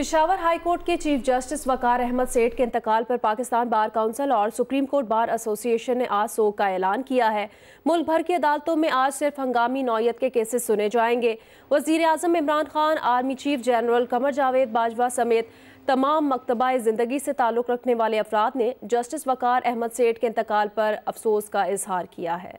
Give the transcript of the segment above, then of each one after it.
Peshawar high court के chief justice Waqar Ahmad Seth के इंतकाल पर पाकिस्तान बार काउंसिल और सुप्रीम कोर्ट बार एसोसिएशन ने आज शोक का ऐलान किया है मुल्क भर की अदालतों में आज सिर्फ हंगामी नौयत के केसेस सुने जाएंगे वजीर अजम Imran Khan army chief general Qamar Javed Bajwa समेत तमाम मकतबा ज़िंदगी से ताल्लुक़ रखने वाले अफराद ने जस्टिस वकार अहमद सेठ के इंतकाल पर अफसोस का इजहार किया है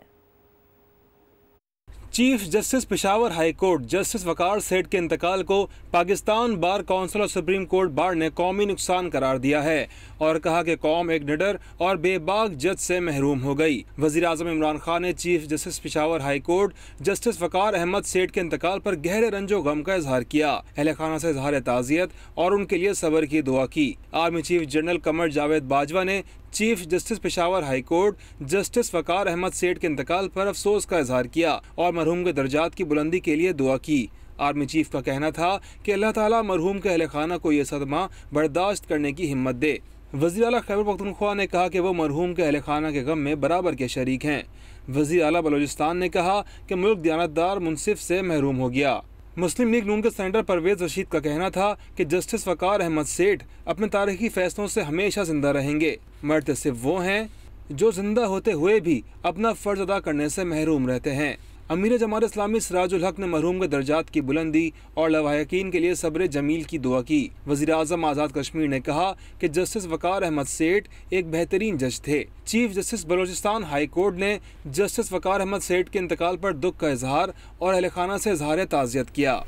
chief justice Peshawar high court justice Waqar Seth के इंतकाल को पाकिस्तान बार काउंसिल और सुप्रीम कोर्ट बार ने कौमी नुकसान करार दिया है और कहा कि कौम एक निडर और बेबाग जज से महरूम हो गई वजीर अजम इमरान खान ने chief justice Peshawar high court justice Waqar Ahmad Seth के इंतकाल पर गहरे रंजो गम का इजहार किया अहल खाना ऐसी इजहार ताज़ियत और उनके लिए सबर की दुआ की army chief general Qamar Javed Bajwa ने chief justice Peshawar high court justice Waqar Ahmad Seth के इंतकाल पर अफसोस का इजहार किया और मरहूम के दर्जात की बुलंदी के लिए दुआ की आर्मी चीफ का कहना था कि अल्लाह ताला मरहूम के अहल खाना को यह सदमा बर्दाश्त करने की हिम्मत दे वजी अला खैबर पख्तनख्वा ने कहा कि वह मरहूम के अहल खाना के गम में बराबर के शरीक हैं वजी अला बलोचिस्तान ने कहा कि मुल्क दयानतदार मुनसिफ से महरूम हो गया मुस्लिम लीग नून के सेंटर परवेज रशीद का कहना था कि जस्टिस वकार अहमद सेठ अपने तारीखी फैसलों से हमेशा जिंदा रहेंगे मरते सिर्फ वो हैं जो जिंदा होते हुए भी अपना फर्ज अदा करने से महरूम रहते हैं अमीर जमात इस्लामी सराजुल हक ने महरूम के दर्जात की बुलंदी और लवाकिन के लिए सब्र जमील की दुआ की वजी अजम आज़ाद कश्मीर ने कहा कि जस्टिस वकार अहमद सेठ एक बेहतरीन जज थे chief justice Balochistan high court ने जस्टिस वकार अहमद सेठ के इंतकाल पर दुख का इजहार और अहल खाना से इजहार ताज़ियत किया